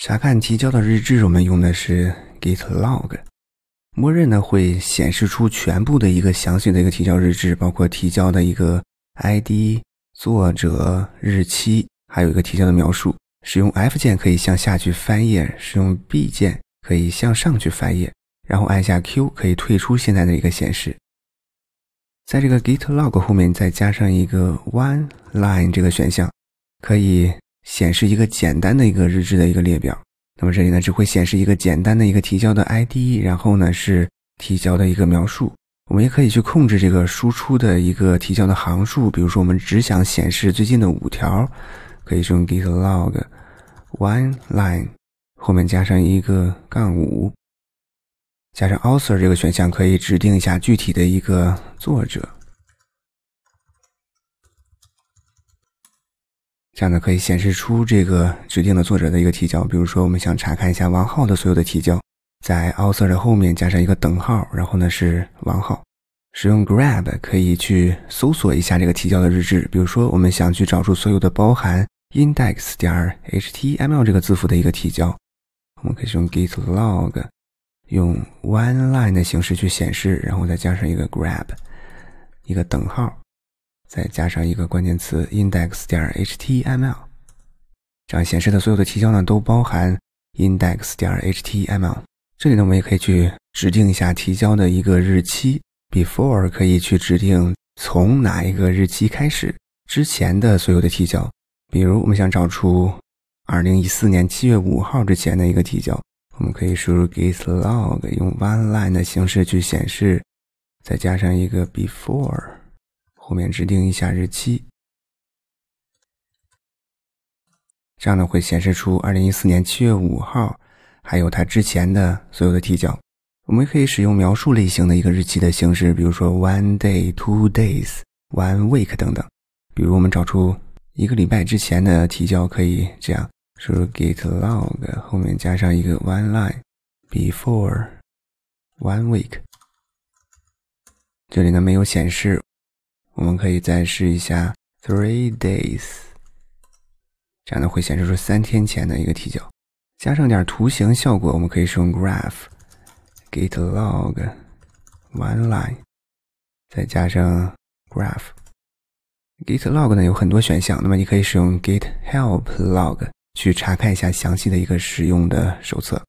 查看提交的日志，我们用的是 git log，默认呢会显示出全部的一个详细的一个提交日志，包括提交的一个 ID、作者、日期，还有一个提交的描述。使用 F 键可以向下去翻页，使用 B 键可以向上去翻页，然后按下 Q 可以退出现在的一个显示。在这个 git log 后面再加上一个 one line 这个选项，可以。显示一个简单的一个日志的一个列表，那么这里呢只会显示一个简单的一个提交的 ID，然后呢是提交的一个描述。我们也可以去控制这个输出的一个提交的行数，比如说我们只想显示最近的五条，可以用 git log one line 后面加上一个杠五，加上 author 这个选项可以指定一下具体的一个作者。这样呢，可以显示出这个指定的作者的一个提交。比如说，我们想查看一下王浩的所有的提交，在 author 的后面加上一个等号，然后呢是王浩。使用 grab 可以去搜索一下这个提交的日志。比如说，我们想去找出所有的包含 index 点 html 这个字符的一个提交，我们可以使用 git log，用 one line 的形式去显示，然后再加上一个 grab，一个等号。再加上一个关键词 index 点 html，这样显示的所有的提交呢，都包含 index 点 html。这里呢，我们也可以去指定一下提交的一个日期，before 可以去指定从哪一个日期开始之前的所有的提交。比如，我们想找出2014年7月5号之前的一个提交，我们可以输入 g i t log 用 one line 的形式去显示，再加上一个 before。后面指定一下日期，这样呢会显示出二零一四年七月五号，还有它之前的所有的提交。我们可以使用描述类型的一个日期的形式，比如说 one day、two days、one week 等等。比如我们找出一个礼拜之前的提交，可以这样输入 get log 后面加上一个 one line before one week。这里呢没有显示。我们可以再试一下 three days，这样呢会显示出三天前的一个提交。加上点图形效果，我们可以使用 graph git log one line，再加上 graph git log 呢有很多选项，那么你可以使用 git help log 去查看一下详细的一个使用的手册。